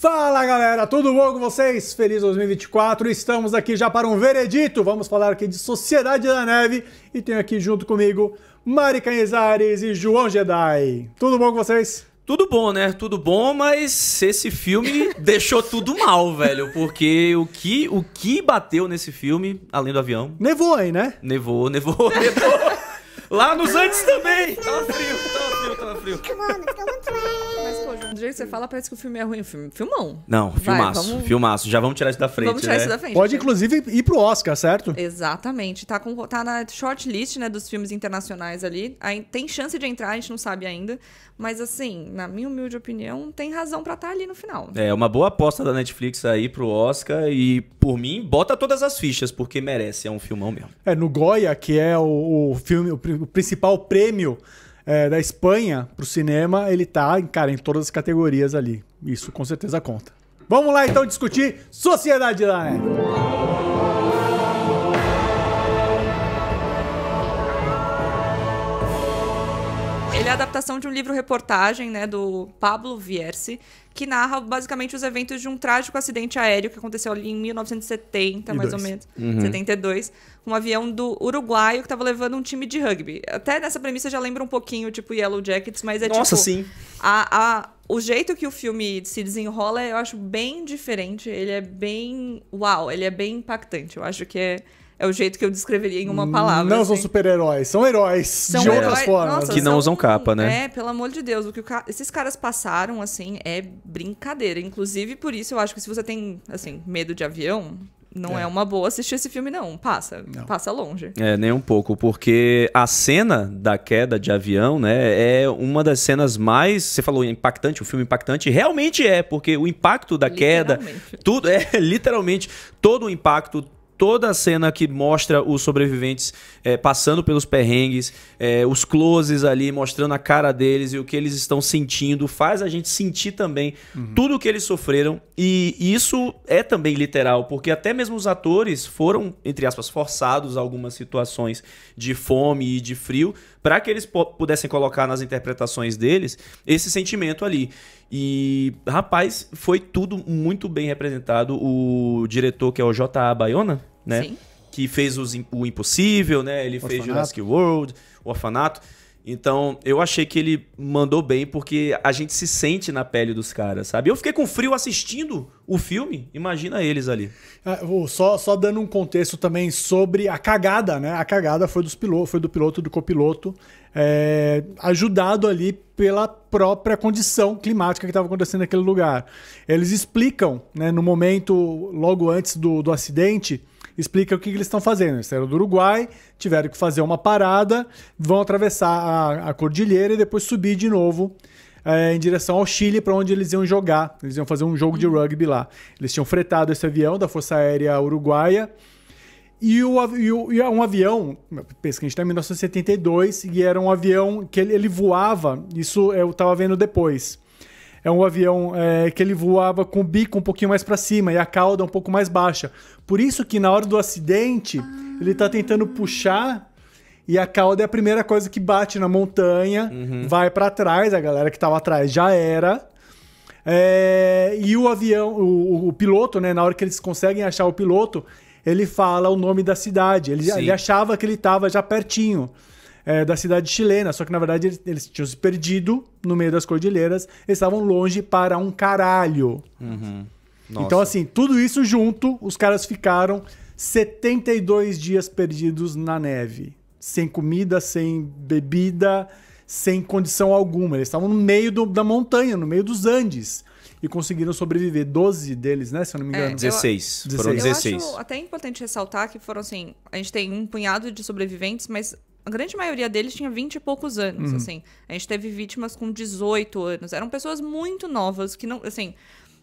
Fala galera, tudo bom com vocês? Feliz 2024, estamos aqui já para um veredito. Vamos falar aqui de Sociedade da Neve e tenho aqui junto comigo Mari Canizares e João Jedi. Tudo bom com vocês? Tudo bom, né? Tudo bom, mas esse filme deixou tudo mal, velho. Porque o que, o que bateu nesse filme, além do avião? Nevou aí, né? Nevou, nevou, nevou. Lá nos antes também! Tava frio, tava frio, tava frio do jeito que você fala, parece que o filme é ruim. Filme, filmão. Não, Vai, filmaço, vamos... filmaço. Já vamos tirar isso da frente. Vamos tirar né? isso da frente. Pode, né? inclusive, ir pro Oscar, certo? Exatamente. Tá, com, tá na shortlist, né, dos filmes internacionais ali. Aí, tem chance de entrar, a gente não sabe ainda. Mas, assim, na minha humilde opinião, tem razão pra estar tá ali no final. É, uma boa aposta da Netflix aí pro Oscar. E, por mim, bota todas as fichas, porque merece. É um filmão mesmo. É, no Goya, que é o, o filme, o, o principal prêmio é, da Espanha para o cinema, ele tá, cara, em todas as categorias ali. Isso com certeza conta. Vamos lá então discutir Sociedade da Neve. Né? Ele é a adaptação de um livro reportagem, né, do Pablo Vierce, que narra basicamente os eventos de um trágico acidente aéreo que aconteceu ali em 1970, e mais dois. ou menos, uhum. 72, um avião do uruguaio que estava levando um time de rugby. Até nessa premissa já lembra um pouquinho, tipo, Yellow Jackets, mas é Nossa, tipo... sim! A, a, o jeito que o filme se desenrola, eu acho bem diferente. Ele é bem... Uau! Ele é bem impactante. Eu acho que é é o jeito que eu descreveria em uma palavra. Não assim. são super-heróis, são heróis são de outras formas. Nossa, que não são... usam capa, né? É, pelo amor de Deus, o que o ca... esses caras passaram, assim, é brincadeira. Inclusive, por isso, eu acho que se você tem, assim, medo de avião, não é. é. uma boa assistir esse filme, não. Passa. Não. Passa longe. É, nem um pouco, porque a cena da queda de avião, né, é uma das cenas mais. Você falou impactante, um filme impactante. Realmente é, porque o impacto da queda. Tudo. É, literalmente, todo o impacto, toda a cena que mostra os sobreviventes é, passando pelos perrengues, é, os closes ali mostrando a cara deles e o que eles estão sentindo, faz a gente sentir também uhum. tudo o que eles sofreram. E isso é também literal, porque até mesmo os atores foram, entre aspas, forçados a algumas situações de fome e de frio para que eles pudessem colocar nas interpretações deles esse sentimento ali. E, rapaz, foi tudo muito bem representado. O diretor, que é o J.A. Bayona, né? Sim. Que fez os, o impossível, né? Ele o fez orfanato. Jurassic World, o orfanato. Então, eu achei que ele mandou bem, porque a gente se sente na pele dos caras, sabe? Eu fiquei com frio assistindo o filme, imagina eles ali. É, só, só dando um contexto também sobre a cagada, né? A cagada foi, dos piloto, foi do piloto, do copiloto, é, ajudado ali pela própria condição climática que estava acontecendo naquele lugar. Eles explicam, né, no momento, logo antes do, do acidente, explica o que, que eles estão fazendo. Eles saíram do Uruguai, tiveram que fazer uma parada, vão atravessar a, a cordilheira e depois subir de novo é, em direção ao Chile, para onde eles iam jogar. Eles iam fazer um jogo de rugby lá. Eles tinham fretado esse avião da Força Aérea Uruguaia. E, o, e, o, e é um avião, pensa que a gente está em 1972, e era um avião que ele, ele voava, isso eu estava vendo depois é um avião é, que ele voava com o bico um pouquinho mais para cima e a cauda um pouco mais baixa. Por isso que na hora do acidente, ah. ele tá tentando puxar e a cauda é a primeira coisa que bate na montanha, uhum. vai para trás, a galera que tava atrás já era. É, e o avião, o, o piloto, né, na hora que eles conseguem achar o piloto, ele fala o nome da cidade. Ele, ele achava que ele estava já pertinho é, da cidade chilena, só que na verdade eles, eles, tinham se perdido no meio das cordilheiras, eles estavam longe para um caralho. Uhum. Então, assim, tudo isso junto, os caras ficaram 72 dias perdidos na neve, sem comida, sem bebida, sem condição alguma. Eles estavam no meio do, da montanha, no meio dos Andes e conseguiram sobreviver. 12 deles, né? Se eu não me engano. É, 16. foram 16. Eu acho até importante ressaltar que foram assim: a gente tem um punhado de sobreviventes, mas a grande maioria deles tinha 20 e poucos anos, uhum. assim. A gente teve vítimas com 18 anos. Eram pessoas muito novas, que não, assim,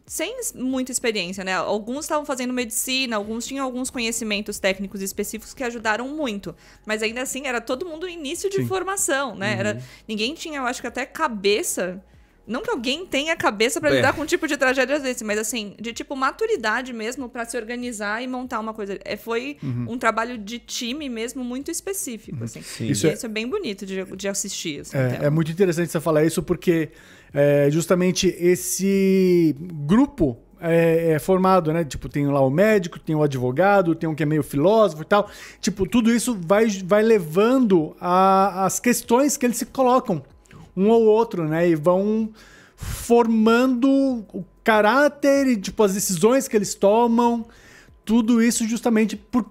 sem muita experiência, né? Alguns estavam fazendo medicina, alguns tinham alguns conhecimentos técnicos específicos que ajudaram muito. Mas ainda assim, era todo mundo início de Sim. formação, né? Uhum. Era, ninguém tinha, eu acho que até cabeça não que alguém tenha cabeça para é. lidar com um tipo de tragédia desse, mas assim, de tipo maturidade mesmo para se organizar e montar uma coisa. É, foi uhum. um trabalho de time mesmo muito específico. Uhum. Assim. Isso, é... isso, é... bem bonito de, de assistir. Assim, é, então. é, muito interessante você falar isso, porque é, justamente esse grupo é, é, formado, né? Tipo, tem lá o médico, tem o advogado, tem um que é meio filósofo e tal. Tipo, tudo isso vai, vai levando às questões que eles se colocam um ou outro, né? E vão formando o caráter e tipo as decisões que eles tomam, tudo isso justamente por,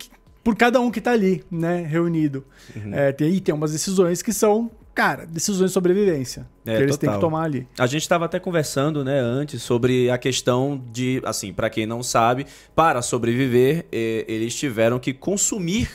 por cada um que está ali, né, reunido. Uhum. É, tem, e tem umas decisões que são cara, decisões de sobrevivência é, que eles total. têm que tomar ali. A gente estava até conversando, né, antes sobre a questão de, assim, para quem não sabe, para sobreviver, eles tiveram que consumir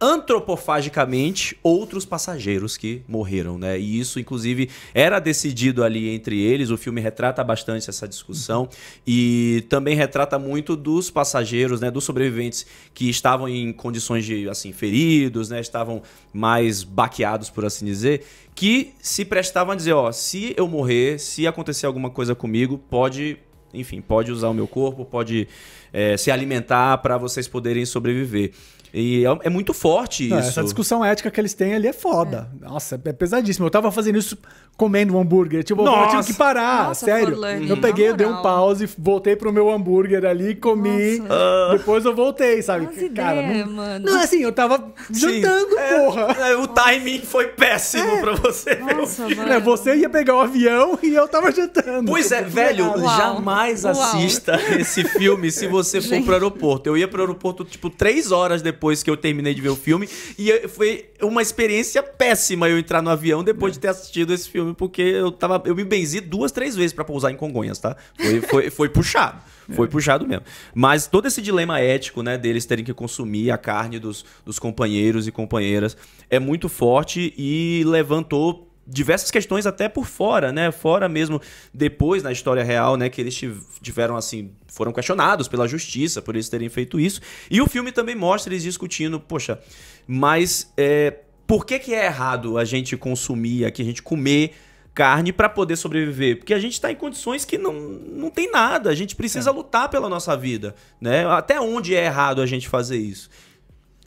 antropofagicamente outros passageiros que morreram, né? E isso, inclusive, era decidido ali entre eles. O filme retrata bastante essa discussão e também retrata muito dos passageiros, né? Dos sobreviventes que estavam em condições de, assim, feridos, né? Estavam mais baqueados, por assim dizer, que se prestavam a dizer, ó, se eu morrer, se acontecer alguma coisa comigo, pode enfim, pode usar o meu corpo, pode é, se alimentar para vocês poderem sobreviver. E é, é muito forte Não, isso. Essa discussão ética que eles têm ali é foda. É. Nossa, é pesadíssimo. Eu tava fazendo isso comendo um hambúrguer. Tipo, Nossa. eu tive que parar, Nossa, sério. eu peguei, dei um pause, voltei pro meu hambúrguer ali, comi. Nossa. Ah. Depois eu voltei, sabe? Nossa Cara, ideia, não... mano. Não, assim, eu tava jantando, é, porra. É, o timing foi péssimo é. pra você. Nossa, é, você ia pegar o um avião e eu tava jantando. Pois é, velho, Uau. jamais Uau. assista esse filme se você for pro aeroporto. Eu ia pro aeroporto, tipo, três horas depois que eu terminei de ver o filme e foi uma experiência péssima eu entrar no avião depois é. de ter assistido esse filme filme porque eu tava. Eu me benzi duas, três vezes para pousar em Congonhas, tá? Foi, foi, foi puxado. É. Foi é. puxado mesmo. Mas todo esse dilema ético, né, deles terem que consumir a carne dos, dos companheiros e companheiras é muito forte e levantou diversas questões até por fora, né? Fora mesmo depois na história real, né, que eles tiveram assim, foram questionados pela justiça por eles terem feito isso. E o filme também mostra eles discutindo, poxa, mas é, por que, que é errado a gente consumir, aqui a gente comer carne para poder sobreviver, porque a gente está em condições que não, não tem nada, a gente precisa é. lutar pela nossa vida, né? Até onde é errado a gente fazer isso?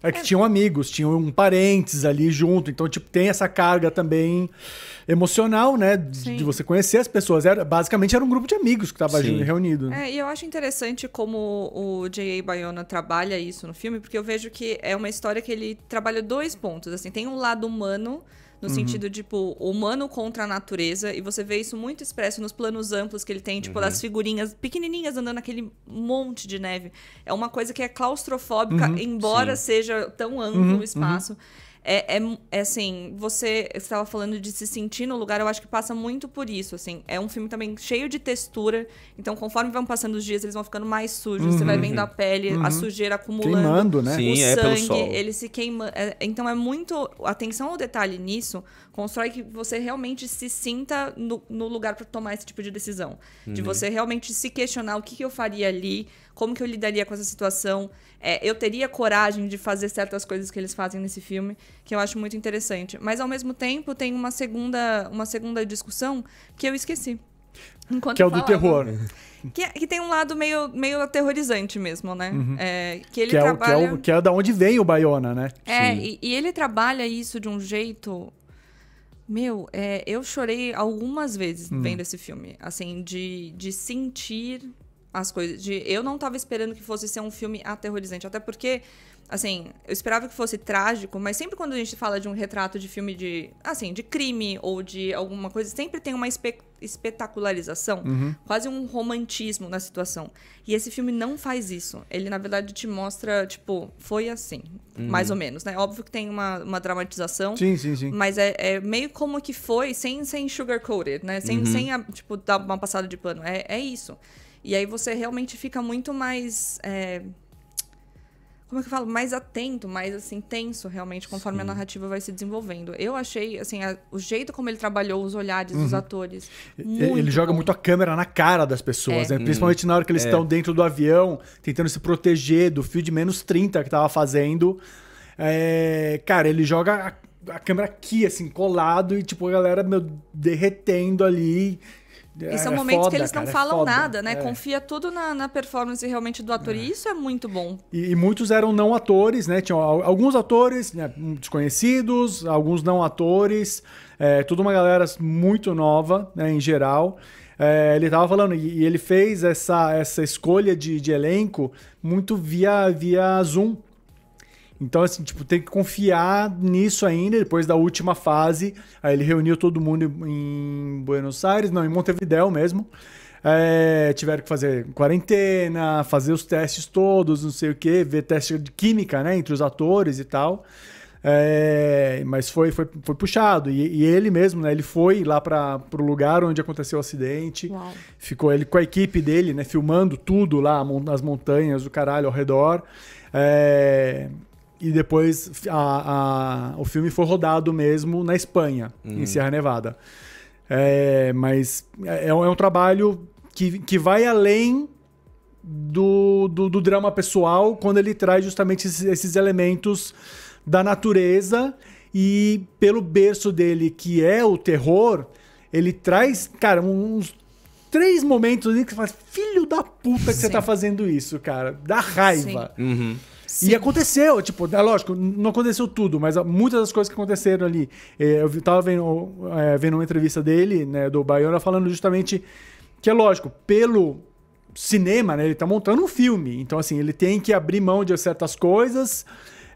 É que é. tinham amigos, tinham um parentes ali junto. Então, tipo, tem essa carga também emocional, né? De, de você conhecer as pessoas. Era, basicamente era um grupo de amigos que estava reunido. É, e eu acho interessante como o J.A. Bayona trabalha isso no filme, porque eu vejo que é uma história que ele trabalha dois pontos. Assim, tem um lado humano no uhum. sentido, tipo, humano contra a natureza. E você vê isso muito expresso nos planos amplos que ele tem, tipo, uhum. das figurinhas pequenininhas andando naquele monte de neve. É uma coisa que é claustrofóbica, uhum. embora Sim. seja tão amplo uhum. o espaço. Uhum. É, é, é assim, você estava falando de se sentir no lugar, eu acho que passa muito por isso, assim. É um filme também cheio de textura, então conforme vão passando os dias, eles vão ficando mais sujos, uhum, você vai uhum. vendo a pele, uhum. a sujeira acumulando. Queimando, né? Sim, o é sangue, pelo sol. ele se queima. É, então é muito. Atenção ao detalhe nisso constrói que você realmente se sinta no, no lugar para tomar esse tipo de decisão. Uhum. De você realmente se questionar o que, que eu faria ali, como que eu lidaria com essa situação. É, eu teria coragem de fazer certas coisas que eles fazem nesse filme, que eu acho muito interessante. Mas ao mesmo tempo tem uma segunda, uma segunda discussão que eu esqueci. Enquanto que é o falava, do terror. Que, é, que, tem um lado meio, meio aterrorizante mesmo, né? Uhum. É, que ele que é, trabalha... que, é o, que é da onde vem o Baiona, né? É, e, e, ele trabalha isso de um jeito... Meu, é, eu chorei algumas vezes hum. vendo esse filme. Assim, de, de sentir as coisas. De, eu não estava esperando que fosse ser um filme aterrorizante, até porque, assim, eu esperava que fosse trágico, mas sempre quando a gente fala de um retrato de filme de, assim, de crime ou de alguma coisa, sempre tem uma espe espetacularização, uhum. quase um romantismo na situação. E esse filme não faz isso. Ele, na verdade, te mostra, tipo, foi assim, uhum. mais ou menos, né? Óbvio que tem uma, uma dramatização, sim, sim, sim. mas é, é meio como que foi, sem, sem sugar-coated, né? Sem, uhum. sem a, tipo, dar uma passada de pano. É, é isso. E aí você realmente fica muito mais. É, como é que eu falo? Mais atento, mais assim, tenso realmente, conforme Sim. a narrativa vai se desenvolvendo. Eu achei, assim, a, o jeito como ele trabalhou os olhares uhum. dos atores. ele joga muito a câmera na cara das pessoas, é. né? Principalmente hum. na hora que eles é. estão dentro do avião, tentando se proteger do fio de menos 30 que tava fazendo. É, cara, ele joga a a câmera aqui, assim, colado, e tipo, a galera, meu, derretendo ali, esse são é, é, é momentos foda, que eles cara, não é falam é nada, né? É. Confia tudo na, na, performance realmente do ator. E isso é muito bom. E, e, muitos eram não atores, né? Tinham alguns atores né? desconhecidos, alguns não atores. É, toda uma galera muito nova, né? Em geral. É, ele estava falando, e, e, ele fez essa, essa escolha de, de elenco muito via, via Zoom. Então, assim, tipo, tem que confiar nisso ainda. Depois da última fase, aí ele reuniu todo mundo em Buenos Aires, não, em Montevideo mesmo. É, tiveram que fazer quarentena, fazer os testes todos, não sei o que, ver teste de química, né, entre os atores e tal. É, mas foi, foi, foi puxado. E, e, ele mesmo, né? Ele foi lá para o lugar onde aconteceu o acidente. Uau. Ficou ele com a equipe dele, né? Filmando tudo lá, as montanhas, o caralho ao redor. É, e depois a, a, o filme foi rodado mesmo na Espanha, em uhum. Sierra Nevada. É, mas é, é, é, um trabalho que, que vai além do, do, do drama pessoal, quando ele traz justamente esses, esses elementos da natureza. E pelo berço dele, que é o terror, ele traz, cara, uns três momentos ali que você fala, filho da puta que Sim. você tá fazendo isso, cara. Dá raiva. Sim. Uhum. Sim. E aconteceu, tipo, é lógico, não aconteceu tudo, mas ah, muitas das coisas que aconteceram ali. Eh, eu estava vendo, é, vendo uma entrevista dele, né, do Bayona, falando justamente que é lógico, pelo cinema, né, ele está montando um filme. Então, assim, ele tem que abrir mão de certas coisas.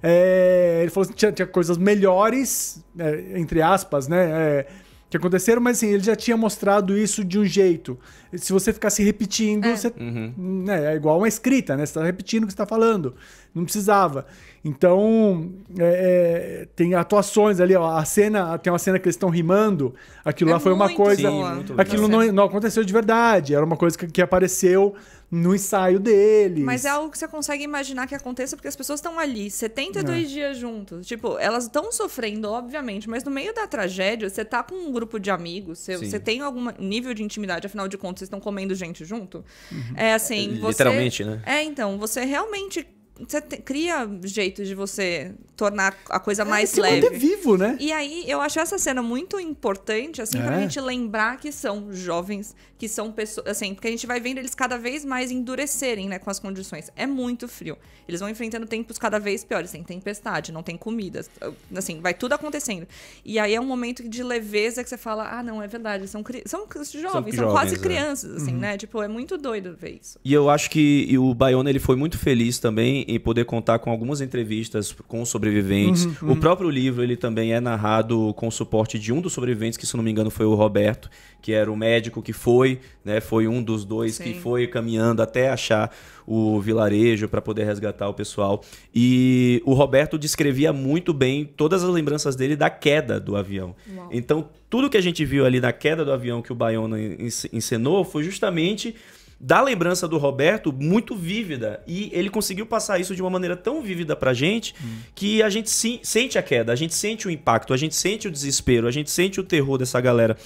É, ele falou que assim, tinha, tinha, coisas melhores, é, entre aspas, né? que aconteceram, mas assim, ele já tinha mostrado isso de um jeito. Se você ficar se repetindo, é. Você, uhum. né, é igual uma escrita, né? Você está repetindo o que está falando. Não precisava. Então, é, é, tem atuações ali, ó, A cena, tem uma cena que eles estão rimando. Aquilo é lá foi uma coisa. Sim, aquilo não, não, é. aconteceu de verdade. Era uma coisa que, que apareceu no ensaio deles. Mas é algo que você consegue imaginar que aconteça porque as pessoas estão ali 72 é. dias juntos. Tipo, elas estão sofrendo, obviamente, mas no meio da tragédia, você tá com um grupo de amigos, você, você tem algum nível de intimidade, afinal de contas, vocês estão comendo gente junto. Uhum. É assim. É, você, Literalmente, né? É, então, você realmente você te, cria jeitos de você tornar a coisa é, mais leve. Manter vivo, né? E aí eu acho essa cena muito importante, assim, é. pra gente lembrar que são jovens, que são pessoas, assim, porque a gente vai vendo eles cada vez mais endurecerem, né, com as condições. É muito frio. Eles vão enfrentando tempos cada vez piores, tem tempestade, não tem comida, assim, vai tudo acontecendo. E aí é um momento de leveza que você fala: "Ah, não, é verdade, são cri... são jovens, são, jovens, são quase é. crianças", assim, uhum. né? Tipo, é muito doido ver isso. E eu acho que o Bayona ele foi muito feliz também e poder contar com algumas entrevistas com sobreviventes. Uhum, uhum. O próprio livro ele também é narrado com suporte de um dos sobreviventes, que se não me engano foi o Roberto, que era o médico que foi, né, foi um dos dois Sim. que foi caminhando até achar o vilarejo para poder resgatar o pessoal. E o Roberto descrevia muito bem todas as lembranças dele da queda do avião. Uau. Então, tudo que a gente viu ali na queda do avião que o Baiano encenou foi justamente da lembrança do Roberto muito vívida. E ele conseguiu passar isso de uma maneira tão vívida pra gente hum. que a gente se, sente a queda, a gente sente o impacto, a gente sente o desespero, a gente sente o terror dessa galera.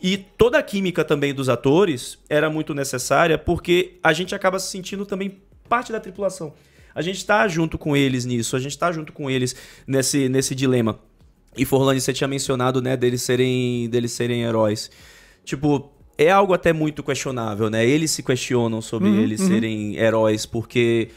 E toda a química também dos atores era muito necessária porque a gente acaba se sentindo também parte da tripulação. A gente está junto com eles nisso, a gente está junto com eles nesse, nesse dilema. E Forlani, você tinha mencionado, né, deles serem, deles serem heróis. Tipo, é algo até muito questionável, né? Eles se questionam sobre uhum, eles uhum. serem heróis, porque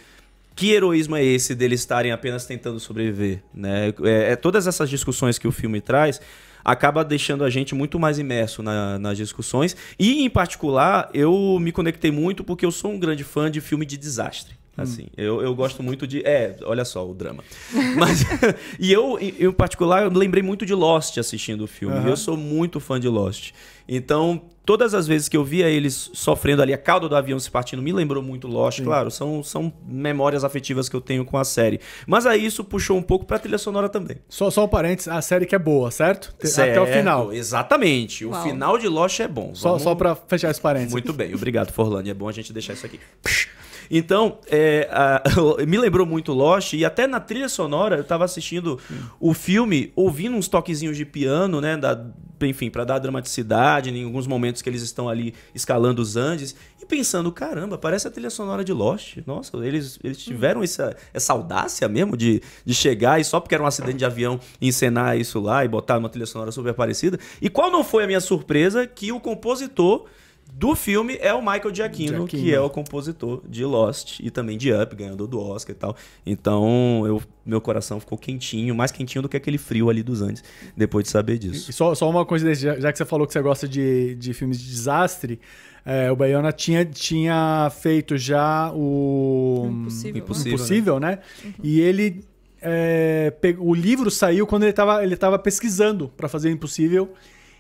que heroísmo é esse deles estarem apenas tentando sobreviver, né? É, é, todas essas discussões que o filme traz acaba deixando a gente muito mais imerso na, nas discussões. E, em particular, eu me conectei muito porque eu sou um grande fã de filme de desastre. Assim, hum. eu, eu gosto muito de. É, olha só o drama. Mas. e eu, em particular, eu lembrei muito de Lost assistindo o filme. Uhum. Eu sou muito fã de Lost. Então, todas as vezes que eu via eles sofrendo ali, a cauda do avião se partindo, me lembrou muito Lost, Sim. claro. São, são memórias afetivas que eu tenho com a série. Mas aí isso puxou um pouco pra trilha sonora também. Só, só um parênteses, a série que é boa, certo? certo Até o final. Exatamente. Uau. O final de Lost é bom. Vamos... Só, só pra fechar esse parênteses. Muito bem, obrigado, Forlani. É bom a gente deixar isso aqui. Psh. Então, é, a, me lembrou muito Lost, e até na trilha sonora, eu estava assistindo hum. o filme, ouvindo uns toquezinhos de piano, né? Da, enfim, para dar dramaticidade, em alguns momentos que eles estão ali escalando os Andes, e pensando, caramba, parece a trilha sonora de Lost. Nossa, eles, eles tiveram hum. essa, essa audácia mesmo de, de chegar e só porque era um acidente de avião encenar isso lá e botar uma trilha sonora super parecida. E qual não foi a minha surpresa que o compositor do filme é o Michael Giacchino, Giacchino, que é o compositor de Lost e também de Up, ganhador do Oscar e tal. Então, eu, meu coração ficou quentinho, mais quentinho do que aquele frio ali dos Andes, depois de saber disso. E só, só uma coisa já, já que você falou que você gosta de, de filmes de desastre, é, o Baiana tinha, tinha feito já o... Impossível. Impossível, né? Impossível né? né? Uhum. E ele... É, pegou, o livro saiu quando ele estava ele tava pesquisando para fazer o Impossível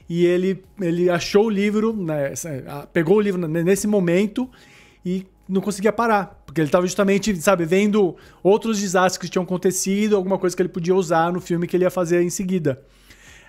e ele, ele achou o livro, né, pegou o livro nesse momento e não conseguia parar, porque ele estava justamente, sabe, vendo outros desastres que tinham acontecido, alguma coisa que ele podia usar no filme que ele ia fazer em seguida.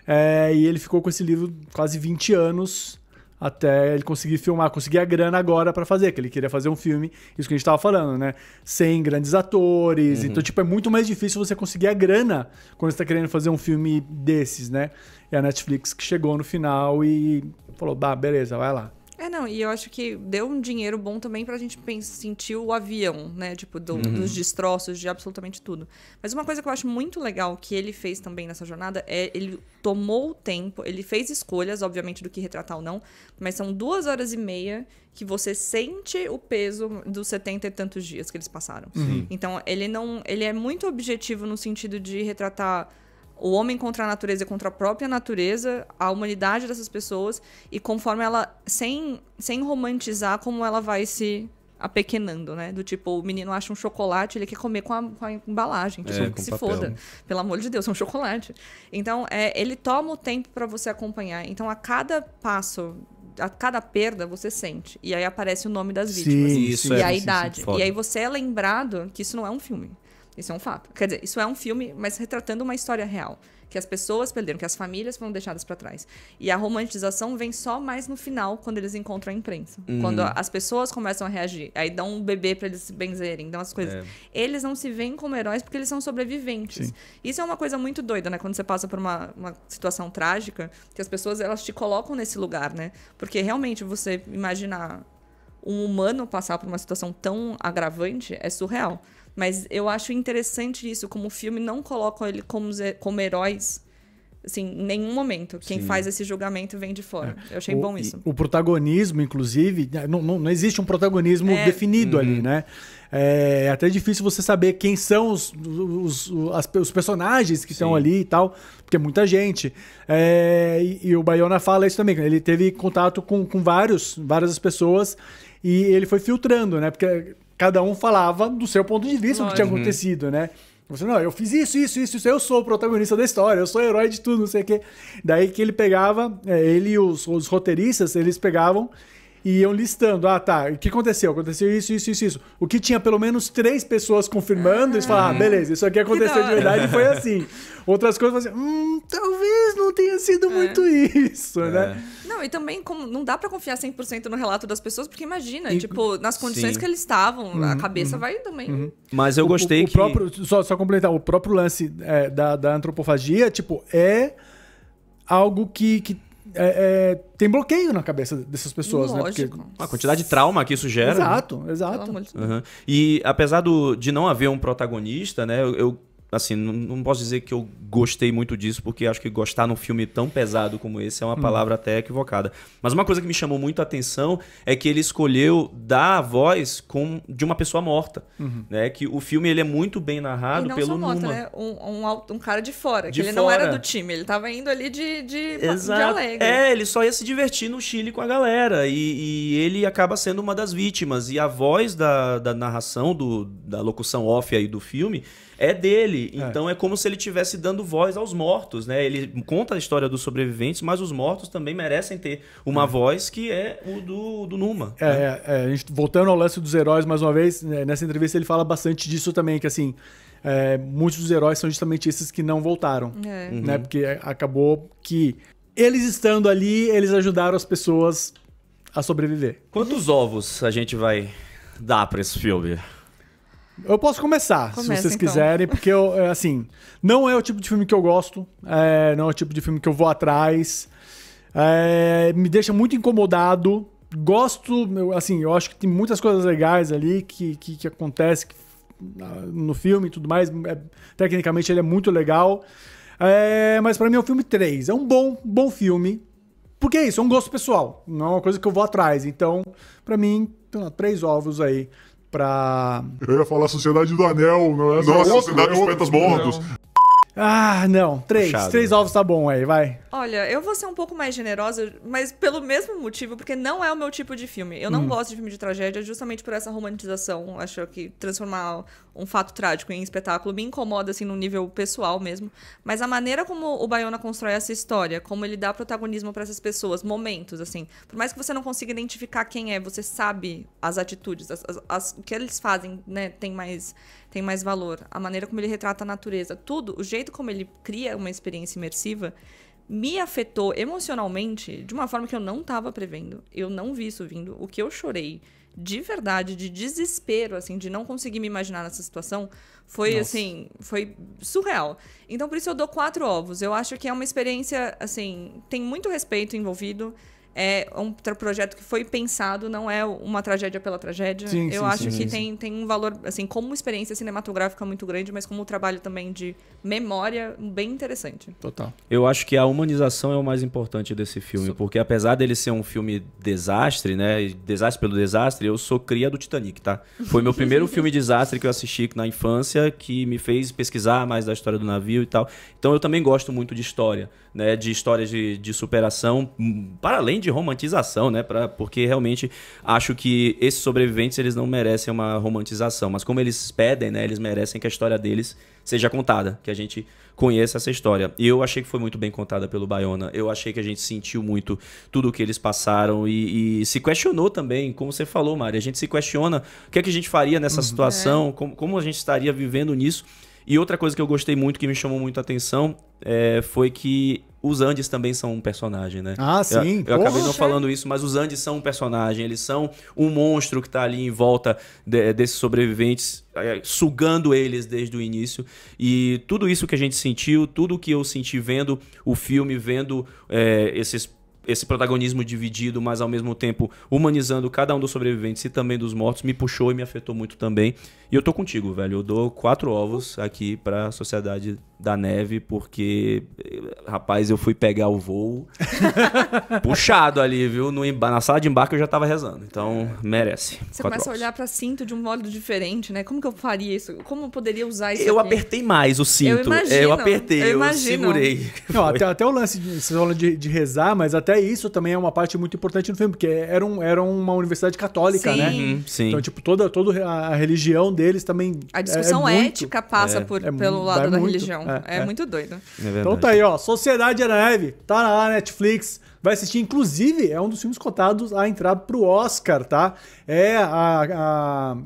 É, e ele ficou com esse livro quase 20 anos até ele conseguir filmar, conseguir a grana agora para fazer, que ele queria fazer um filme, isso que a gente tava falando, né? Sem grandes atores. Uhum. Então, tipo, é muito mais difícil você conseguir a grana quando você tá querendo fazer um filme desses, né? E a Netflix que chegou no final e falou: "Bah, beleza, vai lá". É, não, e eu acho que deu um dinheiro bom também pra gente sentir o avião, né? Tipo, do, uhum. dos destroços de absolutamente tudo. Mas uma coisa que eu acho muito legal que ele fez também nessa jornada é ele tomou o tempo, ele fez escolhas, obviamente, do que retratar ou não, mas são duas horas e meia que você sente o peso dos setenta e tantos dias que eles passaram. Uhum. Então, ele não. Ele é muito objetivo no sentido de retratar o homem contra a natureza e contra a própria natureza, a humanidade dessas pessoas, e conforme ela, sem, sem romantizar, como ela vai se apequenando, né? Do tipo, o menino acha um chocolate, ele quer comer com a, com a embalagem, que, é, tipo, que se papel. foda. Pelo amor de Deus, é um chocolate. Então, é, ele toma o tempo para você acompanhar. Então, a cada passo a cada perda você sente. E aí aparece o nome das vítimas. Sim, isso é e é, a sim, idade. Sim, e aí você é lembrado que isso não é um filme. Isso é um fato. Quer dizer, isso é um filme, mas retratando uma história real. Que as pessoas perderam, que as famílias foram deixadas para trás. E a romantização vem só mais no final, quando eles encontram a imprensa. Uhum. Quando as pessoas começam a reagir. Aí dão um bebê para eles se benzerem, dão as coisas. É. Eles não se veem como heróis porque eles são sobreviventes. Sim. Isso é uma coisa muito doida, né? Quando você passa por uma, uma situação trágica, que as pessoas elas te colocam nesse lugar, né? Porque realmente você imaginar um humano passar por uma situação tão agravante é surreal. Mas eu acho interessante isso, como o filme não coloca ele como, como heróis assim, em nenhum momento. Quem Sim. faz esse julgamento vem de fora. É. Eu achei o, bom isso. O protagonismo, inclusive, né, não, não, não existe um protagonismo é. definido uhum. ali, né? É, é até difícil você saber quem são os, os, os personagens que Sim. estão ali e tal, porque é muita gente. É, e, e, o Bayona fala isso também, né? ele teve contato com, com vários, várias pessoas e ele foi filtrando, né? Porque cada um falava do seu ponto de vista do que tinha acontecido, né? Você, não, eu fiz isso, isso, isso, isso, eu sou o protagonista da história, eu sou o herói de tudo, não sei o quê. Daí que ele pegava, é, ele e os, os roteiristas, eles pegavam e iam listando. Ah, tá. O que aconteceu? Aconteceu isso, isso, isso, isso. O que tinha pelo menos três pessoas confirmando, eles falaram, ah, uhum. beleza, isso aqui aconteceu de verdade e foi assim. Outras coisas, assim, hum, talvez não tenha sido é. muito isso, né? é. né? Não, e também como, não dá para confiar 100% no relato das pessoas, porque imagina, e, tipo, nas condições sim. que eles estavam, uhum, a cabeça uhum, vai também. Uhum. Mas eu gostei o, que. O próprio, só, só complementar, o próprio lance é, da, da antropofagia, tipo, é algo que, que é, é, tem bloqueio na cabeça dessas pessoas, Lógico. né? Porque... A quantidade de trauma que isso gera. Exato, né? exato. Uhum. E apesar do, de não haver um protagonista, né? Eu, eu assim, não, não, posso dizer que eu gostei muito disso, porque acho que gostar num filme tão pesado como esse é uma hum. palavra até equivocada. Mas uma coisa que me chamou muito a atenção é que ele escolheu dar a voz com, de uma pessoa morta. Uhum. Né? Que o filme ele é muito bem narrado e não pelo só morta, Numa. Né? Um, um, um, cara de fora, de que ele fora. não era do time, ele estava indo ali de, de, Exato. de alegre. É, ele só ia se divertir no Chile com a galera. E, e ele acaba sendo uma das vítimas. E a voz da, da narração, do, da locução off aí do filme, é dele dele, é. então é como se ele estivesse dando voz aos mortos, né? Ele conta a história dos sobreviventes, mas os mortos também merecem ter uma é. voz que é o do, do Numa. É, né? é, é a gente, voltando ao lance dos heróis mais uma vez, né, nessa entrevista ele fala bastante disso também, que assim, é, muitos dos heróis são justamente esses que não voltaram, é. uhum. né? Uhum. Porque acabou que eles estando ali, eles ajudaram as pessoas a sobreviver. Quantos ovos a gente vai dar para esse filme? Eu posso começar, Começa, se vocês então. quiserem, porque eu, é, assim, não é o tipo de filme que eu gosto, é, não é o tipo de filme que eu vou atrás. É, me deixa muito incomodado. Gosto, assim, eu acho que tem muitas coisas legais ali que, que, que acontece que, no filme e tudo mais. É, tecnicamente ele é muito legal. É, mas para mim é um filme 3. É um bom, bom filme. Porque é isso, é um gosto pessoal. Não é uma coisa que eu vou atrás. Então, para mim, tem três ovos aí pra. Eu ia falar Sociedade do Anel, não é? Nossa, Sociedade dos é Petas Mortos. Ah, não. Três. Puxado, Três ovos tá bom aí, vai. Olha, eu vou ser um pouco mais generosa, mas pelo mesmo motivo, porque não é o meu tipo de filme. Eu não hum. gosto de filme de tragédia justamente por essa romantização. Acho que transformar um fato trágico em espetáculo me incomoda, assim, no nível pessoal mesmo. Mas a maneira como o Bayona constrói essa história, como ele dá protagonismo para essas pessoas, momentos, assim. Por mais que você não consiga identificar quem é, você sabe as atitudes, as, as, as, o que eles fazem, né, tem mais, tem mais valor. A maneira como ele retrata a natureza, tudo, o jeito como ele cria uma experiência imersiva me afetou emocionalmente de uma forma que eu não estava prevendo. Eu não vi isso vindo. O que eu chorei de verdade, de desespero, assim, de não conseguir me imaginar nessa situação, foi Nossa. assim, foi surreal. Então por isso eu dou quatro ovos. Eu acho que é uma experiência, assim, tem muito respeito envolvido é um projeto que foi pensado, não é uma tragédia pela tragédia. Sim, eu sim, acho sim, que Tem, tem um valor, assim, como experiência cinematográfica muito grande, mas como um trabalho também de memória bem interessante. Total. Eu acho que a humanização é o mais importante desse filme, sou... porque apesar dele ser um filme desastre, né? Desastre pelo desastre, eu sou cria do Titanic, tá? Foi meu primeiro filme desastre que eu assisti na infância, que me fez pesquisar mais da história do navio e tal. Então eu também gosto muito de história, né? De histórias de, de superação, hum, para além de de romantização, né? Pra, porque realmente acho que esses sobreviventes eles não merecem uma romantização, mas como eles pedem, né? Eles merecem que a história deles seja contada, que a gente conheça essa história. E eu achei que foi muito bem contada pelo Bayona. Eu achei que a gente sentiu muito tudo o que eles passaram e, e, se questionou também, como você falou, Mari. A gente se questiona o que é que a gente faria nessa uhum. situação, é. como, como a gente estaria vivendo nisso. E outra coisa que eu gostei muito, que me chamou muito a atenção, é, foi que os Andes também são um personagem, né? Ah, sim. Eu, eu acabei não falando isso, mas os Andes são um personagem. Eles são um monstro que está ali em volta de, desses sobreviventes, é, sugando eles desde o início. E tudo isso que a gente sentiu, tudo que eu senti vendo o filme, vendo é, esses esse protagonismo dividido, mas ao mesmo tempo humanizando cada um dos sobreviventes e também dos mortos, me puxou e me afetou muito também. E eu tô contigo, velho. Eu dou quatro ovos aqui para a Sociedade da neve, porque, rapaz, eu fui pegar o voo puxado ali, viu? No, na sala de embarque eu já tava rezando. Então, merece. Você começa horas. a olhar para cinto de um modo diferente, né? Como que eu faria isso? Como eu poderia usar isso? Eu aqui? apertei mais o cinto. Eu, imagino, eu apertei, eu, imagino. eu segurei. Não, até, até, o lance de, de, de, rezar, mas até isso também é uma parte muito importante no filme, porque era, um, era uma universidade católica, né? sim. né? Uhum, sim. Então, tipo, toda, toda a religião deles também. A é, discussão é ética muito, passa é. por, é pelo lado da muito. religião. É, é, muito doido. É então tá aí, ó. Sociedade da Neve, tá na Netflix vai assistir. Inclusive, é um dos filmes cotados a entrar pro Oscar, tá? É a, a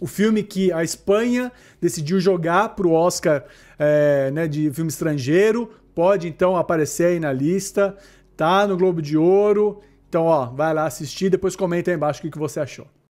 o filme que a Espanha decidiu jogar pro Oscar é, né, de filme estrangeiro. Pode então aparecer aí na lista, tá? No Globo de Ouro. Então, ó, vai lá assistir, depois comenta aí embaixo o que, que você achou.